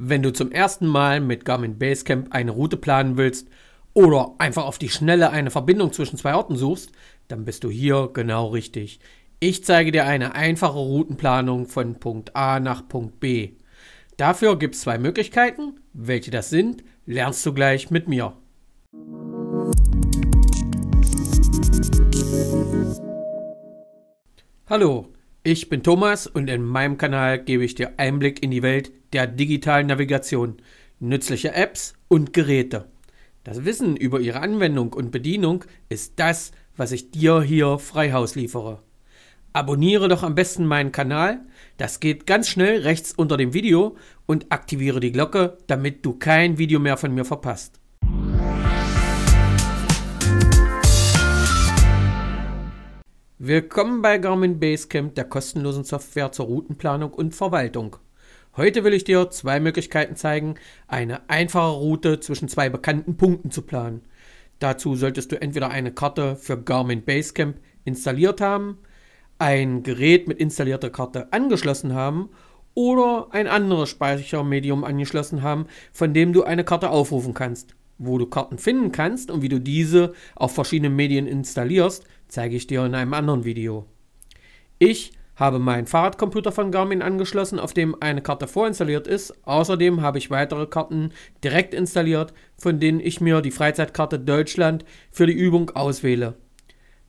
Wenn du zum ersten Mal mit Garmin Basecamp eine Route planen willst oder einfach auf die Schnelle eine Verbindung zwischen zwei Orten suchst, dann bist du hier genau richtig. Ich zeige dir eine einfache Routenplanung von Punkt A nach Punkt B. Dafür gibt es zwei Möglichkeiten. Welche das sind, lernst du gleich mit mir. Hallo, ich bin Thomas und in meinem Kanal gebe ich dir Einblick in die Welt der digitalen Navigation, nützliche Apps und Geräte. Das Wissen über ihre Anwendung und Bedienung ist das, was ich dir hier freihaus liefere. Abonniere doch am besten meinen Kanal, das geht ganz schnell rechts unter dem Video und aktiviere die Glocke, damit du kein Video mehr von mir verpasst. Willkommen bei Garmin Basecamp, der kostenlosen Software zur Routenplanung und Verwaltung. Heute will ich dir zwei Möglichkeiten zeigen, eine einfache Route zwischen zwei bekannten Punkten zu planen. Dazu solltest du entweder eine Karte für Garmin Basecamp installiert haben, ein Gerät mit installierter Karte angeschlossen haben oder ein anderes Speichermedium angeschlossen haben, von dem du eine Karte aufrufen kannst. Wo du Karten finden kannst und wie du diese auf verschiedenen Medien installierst, zeige ich dir in einem anderen Video. Ich habe meinen Fahrradcomputer von Garmin angeschlossen, auf dem eine Karte vorinstalliert ist. Außerdem habe ich weitere Karten direkt installiert, von denen ich mir die Freizeitkarte Deutschland für die Übung auswähle.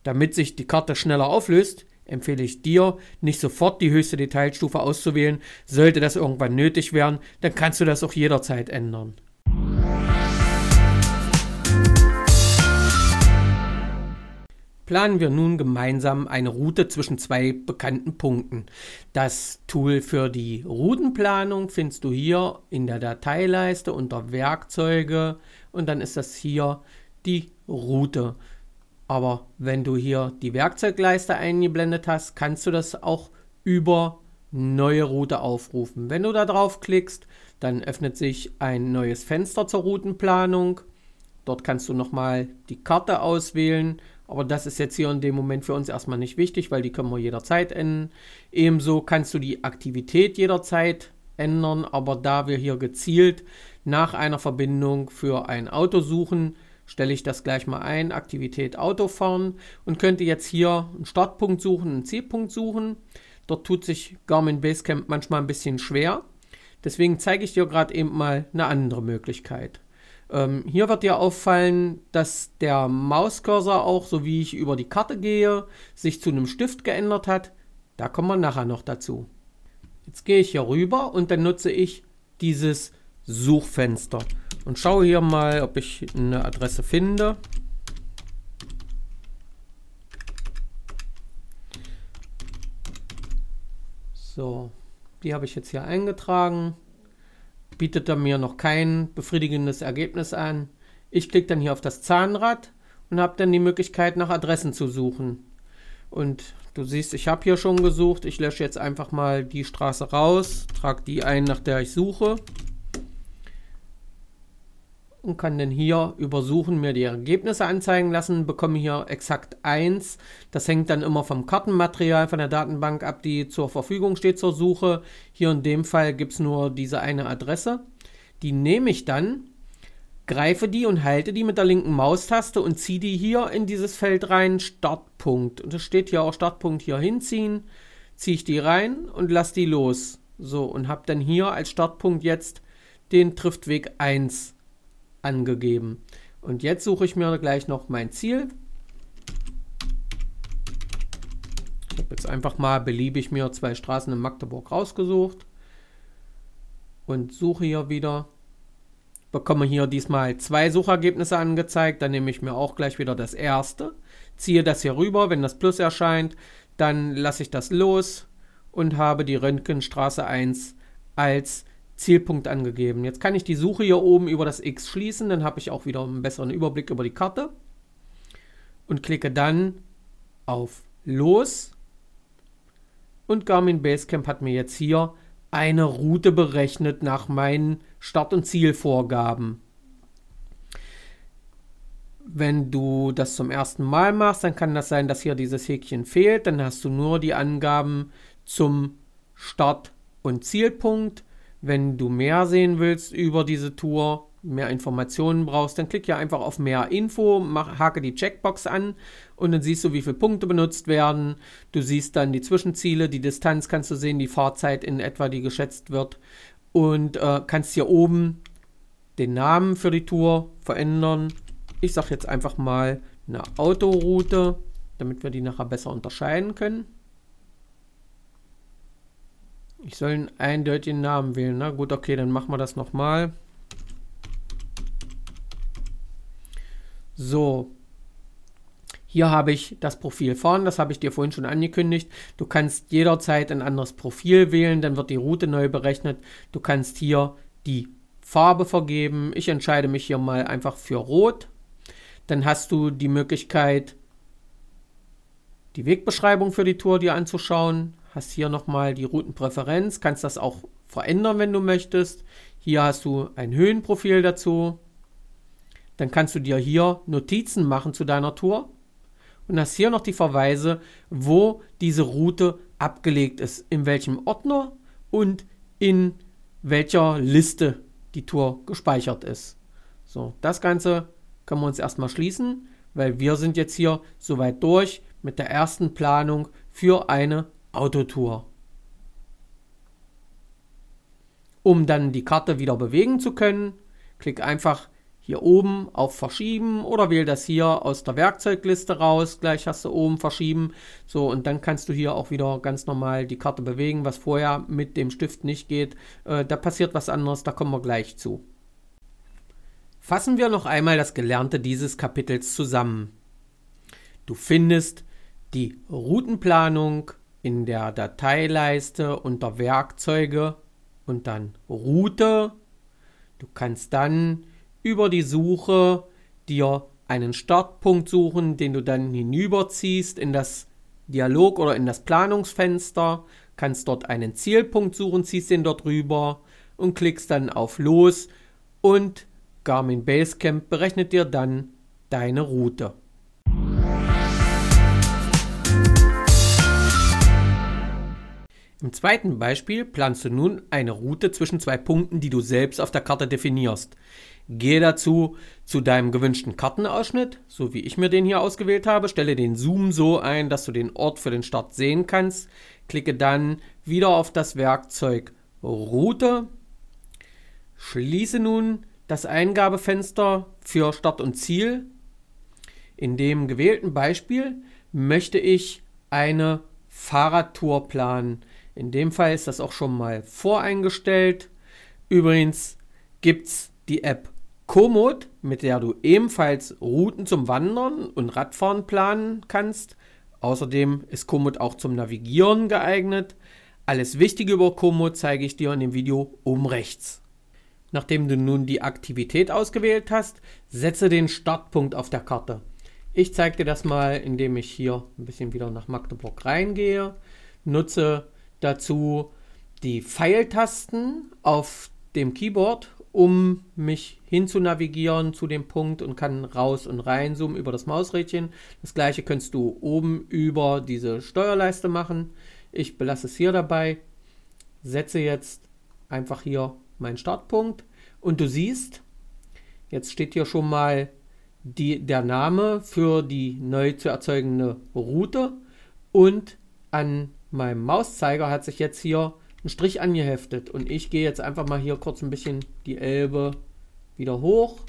Damit sich die Karte schneller auflöst, empfehle ich dir, nicht sofort die höchste Detailstufe auszuwählen. Sollte das irgendwann nötig werden, dann kannst du das auch jederzeit ändern. planen wir nun gemeinsam eine Route zwischen zwei bekannten Punkten. Das Tool für die Routenplanung findest du hier in der Dateileiste unter Werkzeuge und dann ist das hier die Route. Aber wenn du hier die Werkzeugleiste eingeblendet hast, kannst du das auch über neue Route aufrufen. Wenn du da drauf klickst, dann öffnet sich ein neues Fenster zur Routenplanung. Dort kannst du nochmal die Karte auswählen, aber das ist jetzt hier in dem Moment für uns erstmal nicht wichtig, weil die können wir jederzeit ändern. Ebenso kannst du die Aktivität jederzeit ändern, aber da wir hier gezielt nach einer Verbindung für ein Auto suchen, stelle ich das gleich mal ein, Aktivität Autofahren und könnte jetzt hier einen Startpunkt suchen, einen Zielpunkt suchen. Dort tut sich Garmin Basecamp manchmal ein bisschen schwer. Deswegen zeige ich dir gerade eben mal eine andere Möglichkeit. Ähm, hier wird dir auffallen, dass der Mauscursor auch, so wie ich über die Karte gehe, sich zu einem Stift geändert hat. Da kommen wir nachher noch dazu. Jetzt gehe ich hier rüber und dann nutze ich dieses Suchfenster und schaue hier mal, ob ich eine Adresse finde. So, die habe ich jetzt hier eingetragen bietet er mir noch kein befriedigendes Ergebnis an. Ich klicke dann hier auf das Zahnrad und habe dann die Möglichkeit, nach Adressen zu suchen. Und du siehst, ich habe hier schon gesucht. Ich lösche jetzt einfach mal die Straße raus, trage die ein, nach der ich suche und kann dann hier über Suchen mir die Ergebnisse anzeigen lassen, bekomme hier exakt 1. Das hängt dann immer vom Kartenmaterial, von der Datenbank ab, die zur Verfügung steht zur Suche. Hier in dem Fall gibt es nur diese eine Adresse. Die nehme ich dann, greife die und halte die mit der linken Maustaste und ziehe die hier in dieses Feld rein, Startpunkt. Und es steht hier auch Startpunkt hier hinziehen, ziehe ich die rein und lasse die los. So, und habe dann hier als Startpunkt jetzt den Triftweg 1 angegeben. Und jetzt suche ich mir gleich noch mein Ziel. Ich habe jetzt einfach mal beliebig mir zwei Straßen in Magdeburg rausgesucht und suche hier wieder. Bekomme hier diesmal zwei Suchergebnisse angezeigt. Dann nehme ich mir auch gleich wieder das erste. Ziehe das hier rüber, wenn das Plus erscheint. Dann lasse ich das los und habe die Röntgenstraße 1 als Zielpunkt angegeben. Jetzt kann ich die Suche hier oben über das X schließen, dann habe ich auch wieder einen besseren Überblick über die Karte und klicke dann auf Los und Garmin Basecamp hat mir jetzt hier eine Route berechnet nach meinen Start- und Zielvorgaben. Wenn du das zum ersten Mal machst, dann kann das sein, dass hier dieses Häkchen fehlt. Dann hast du nur die Angaben zum Start- und Zielpunkt. Wenn du mehr sehen willst über diese Tour, mehr Informationen brauchst, dann klick hier einfach auf mehr Info, mach, hake die Checkbox an und dann siehst du, wie viele Punkte benutzt werden. Du siehst dann die Zwischenziele, die Distanz kannst du sehen, die Fahrzeit in etwa, die geschätzt wird und äh, kannst hier oben den Namen für die Tour verändern. Ich sage jetzt einfach mal eine Autoroute, damit wir die nachher besser unterscheiden können. Ich soll einen eindeutigen Namen wählen. Na ne? gut, okay, dann machen wir das nochmal. So. Hier habe ich das Profil vorn, das habe ich dir vorhin schon angekündigt. Du kannst jederzeit ein anderes Profil wählen, dann wird die Route neu berechnet. Du kannst hier die Farbe vergeben. Ich entscheide mich hier mal einfach für Rot. Dann hast du die Möglichkeit, die Wegbeschreibung für die Tour dir anzuschauen hast hier nochmal die Routenpräferenz, kannst das auch verändern, wenn du möchtest. Hier hast du ein Höhenprofil dazu. Dann kannst du dir hier Notizen machen zu deiner Tour und hast hier noch die Verweise, wo diese Route abgelegt ist, in welchem Ordner und in welcher Liste die Tour gespeichert ist. So, das Ganze können wir uns erstmal schließen, weil wir sind jetzt hier soweit durch mit der ersten Planung für eine Autotour. Um dann die Karte wieder bewegen zu können, klick einfach hier oben auf Verschieben oder wähl das hier aus der Werkzeugliste raus. Gleich hast du oben Verschieben. So, und dann kannst du hier auch wieder ganz normal die Karte bewegen, was vorher mit dem Stift nicht geht. Äh, da passiert was anderes, da kommen wir gleich zu. Fassen wir noch einmal das Gelernte dieses Kapitels zusammen. Du findest die Routenplanung, in der Dateileiste unter Werkzeuge und dann Route. Du kannst dann über die Suche dir einen Startpunkt suchen, den du dann hinüberziehst in das Dialog oder in das Planungsfenster, kannst dort einen Zielpunkt suchen, ziehst den dort rüber und klickst dann auf Los und Garmin Basecamp berechnet dir dann deine Route. Im zweiten Beispiel planst du nun eine Route zwischen zwei Punkten, die du selbst auf der Karte definierst. Gehe dazu zu deinem gewünschten Kartenausschnitt, so wie ich mir den hier ausgewählt habe, stelle den Zoom so ein, dass du den Ort für den Start sehen kannst, klicke dann wieder auf das Werkzeug Route, schließe nun das Eingabefenster für Start und Ziel. In dem gewählten Beispiel möchte ich eine Fahrradtour planen. In dem Fall ist das auch schon mal voreingestellt. Übrigens gibt es die App Komoot, mit der du ebenfalls Routen zum Wandern und Radfahren planen kannst. Außerdem ist Komoot auch zum Navigieren geeignet. Alles Wichtige über Komoot zeige ich dir in dem Video oben rechts. Nachdem du nun die Aktivität ausgewählt hast, setze den Startpunkt auf der Karte. Ich zeige dir das mal, indem ich hier ein bisschen wieder nach Magdeburg reingehe, nutze dazu die Pfeiltasten auf dem Keyboard, um mich hin zu navigieren zu dem Punkt und kann raus und rein zoomen über das Mausrädchen. Das gleiche könntest du oben über diese Steuerleiste machen. Ich belasse es hier dabei, setze jetzt einfach hier meinen Startpunkt und du siehst, jetzt steht hier schon mal die, der Name für die neu zu erzeugende Route und an mein Mauszeiger hat sich jetzt hier ein Strich angeheftet und ich gehe jetzt einfach mal hier kurz ein bisschen die Elbe wieder hoch,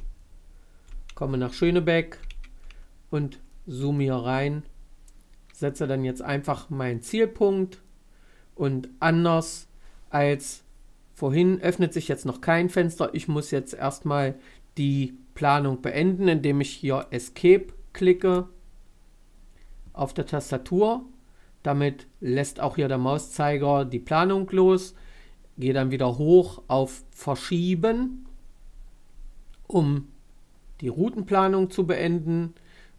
komme nach Schönebeck und zoome hier rein, setze dann jetzt einfach meinen Zielpunkt und anders als vorhin öffnet sich jetzt noch kein Fenster. Ich muss jetzt erstmal die Planung beenden, indem ich hier Escape klicke auf der Tastatur damit lässt auch hier der Mauszeiger die Planung los. Gehe dann wieder hoch auf Verschieben, um die Routenplanung zu beenden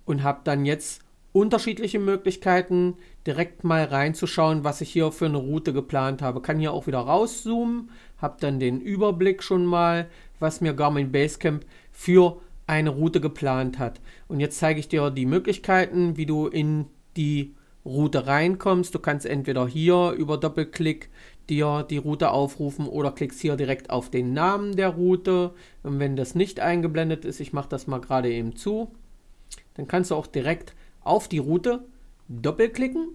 und habe dann jetzt unterschiedliche Möglichkeiten, direkt mal reinzuschauen, was ich hier für eine Route geplant habe. Kann hier auch wieder rauszoomen, habe dann den Überblick schon mal, was mir Garmin Basecamp für eine Route geplant hat. Und jetzt zeige ich dir die Möglichkeiten, wie du in die Route reinkommst. Du kannst entweder hier über Doppelklick dir die Route aufrufen oder klickst hier direkt auf den Namen der Route. Und wenn das nicht eingeblendet ist, ich mache das mal gerade eben zu, dann kannst du auch direkt auf die Route doppelklicken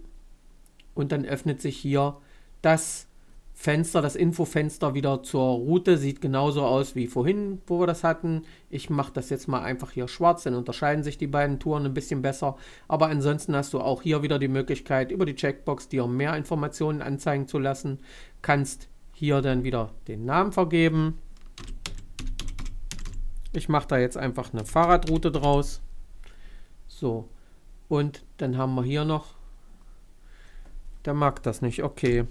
und dann öffnet sich hier das Fenster, das Infofenster wieder zur Route. Sieht genauso aus wie vorhin, wo wir das hatten. Ich mache das jetzt mal einfach hier schwarz, dann unterscheiden sich die beiden Touren ein bisschen besser. Aber ansonsten hast du auch hier wieder die Möglichkeit, über die Checkbox dir mehr Informationen anzeigen zu lassen. Kannst hier dann wieder den Namen vergeben. Ich mache da jetzt einfach eine Fahrradroute draus. So, und dann haben wir hier noch... Der mag das nicht, okay.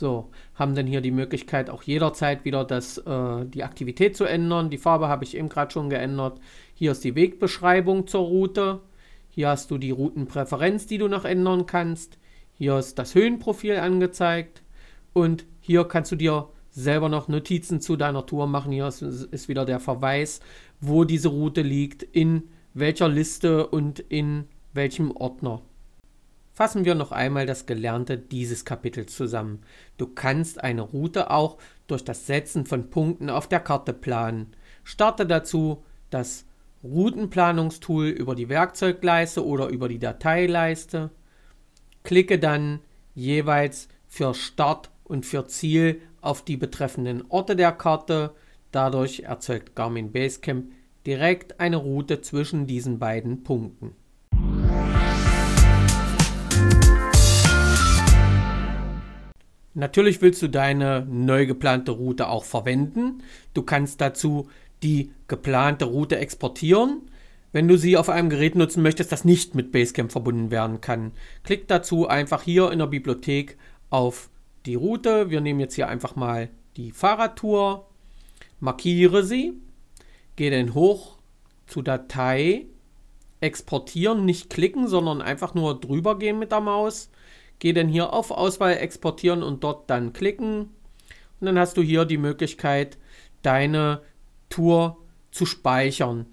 So, haben dann hier die Möglichkeit auch jederzeit wieder das, äh, die Aktivität zu ändern. Die Farbe habe ich eben gerade schon geändert. Hier ist die Wegbeschreibung zur Route. Hier hast du die Routenpräferenz, die du noch ändern kannst. Hier ist das Höhenprofil angezeigt. Und hier kannst du dir selber noch Notizen zu deiner Tour machen. Hier ist, ist wieder der Verweis, wo diese Route liegt, in welcher Liste und in welchem Ordner. Fassen wir noch einmal das Gelernte dieses Kapitels zusammen. Du kannst eine Route auch durch das Setzen von Punkten auf der Karte planen. Starte dazu das Routenplanungstool über die Werkzeugleiste oder über die Dateileiste. Klicke dann jeweils für Start und für Ziel auf die betreffenden Orte der Karte. Dadurch erzeugt Garmin Basecamp direkt eine Route zwischen diesen beiden Punkten. Natürlich willst du deine neu geplante Route auch verwenden. Du kannst dazu die geplante Route exportieren, wenn du sie auf einem Gerät nutzen möchtest, das nicht mit Basecamp verbunden werden kann. Klick dazu einfach hier in der Bibliothek auf die Route. Wir nehmen jetzt hier einfach mal die Fahrradtour, markiere sie, gehe dann hoch zu Datei, exportieren, nicht klicken, sondern einfach nur drüber gehen mit der Maus Gehe dann hier auf Auswahl exportieren und dort dann klicken. Und dann hast du hier die Möglichkeit, deine Tour zu speichern.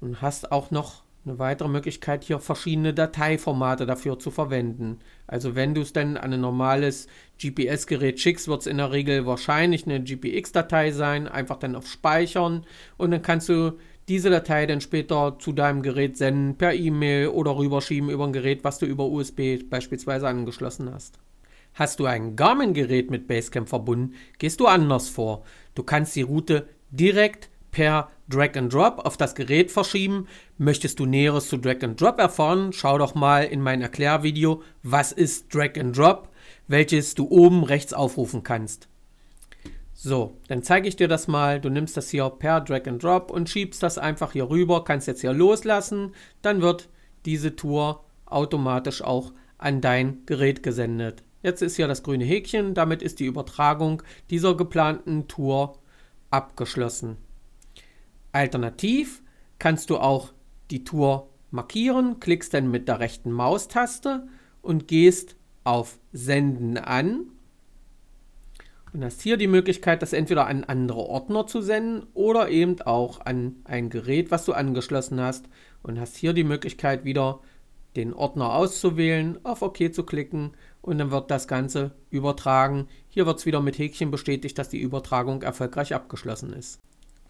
Und hast auch noch eine weitere Möglichkeit, hier verschiedene Dateiformate dafür zu verwenden. Also wenn du es dann an ein normales GPS-Gerät schickst, wird es in der Regel wahrscheinlich eine GPX-Datei sein. Einfach dann auf Speichern und dann kannst du diese Datei dann später zu deinem Gerät senden, per E-Mail oder rüberschieben über ein Gerät, was du über USB beispielsweise angeschlossen hast. Hast du ein Garmin-Gerät mit Basecamp verbunden, gehst du anders vor. Du kannst die Route direkt per Drag and Drop auf das Gerät verschieben. Möchtest du Näheres zu Drag and Drop erfahren? Schau doch mal in mein Erklärvideo, was ist Drag and Drop, welches du oben rechts aufrufen kannst. So, dann zeige ich dir das mal. Du nimmst das hier per Drag and Drop und schiebst das einfach hier rüber, kannst jetzt hier loslassen. Dann wird diese Tour automatisch auch an dein Gerät gesendet. Jetzt ist hier das grüne Häkchen, damit ist die Übertragung dieser geplanten Tour abgeschlossen. Alternativ kannst du auch die Tour markieren, klickst dann mit der rechten Maustaste und gehst auf Senden an und hast hier die Möglichkeit, das entweder an andere Ordner zu senden oder eben auch an ein Gerät, was du angeschlossen hast. Und hast hier die Möglichkeit, wieder den Ordner auszuwählen, auf OK zu klicken und dann wird das Ganze übertragen. Hier wird es wieder mit Häkchen bestätigt, dass die Übertragung erfolgreich abgeschlossen ist.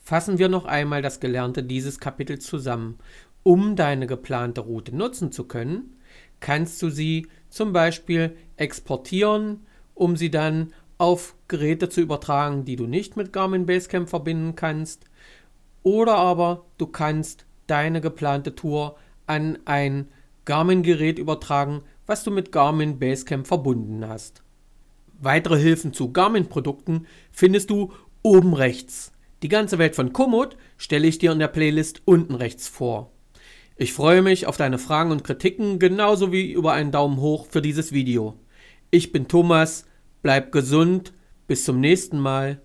Fassen wir noch einmal das Gelernte dieses Kapitels zusammen. Um deine geplante Route nutzen zu können, kannst du sie zum Beispiel exportieren, um sie dann auf Geräte zu übertragen, die du nicht mit Garmin Basecamp verbinden kannst. Oder aber du kannst deine geplante Tour an ein Garmin-Gerät übertragen, was du mit Garmin Basecamp verbunden hast. Weitere Hilfen zu Garmin-Produkten findest du oben rechts. Die ganze Welt von Komoot stelle ich dir in der Playlist unten rechts vor. Ich freue mich auf deine Fragen und Kritiken genauso wie über einen Daumen hoch für dieses Video. Ich bin Thomas, Bleib gesund, bis zum nächsten Mal.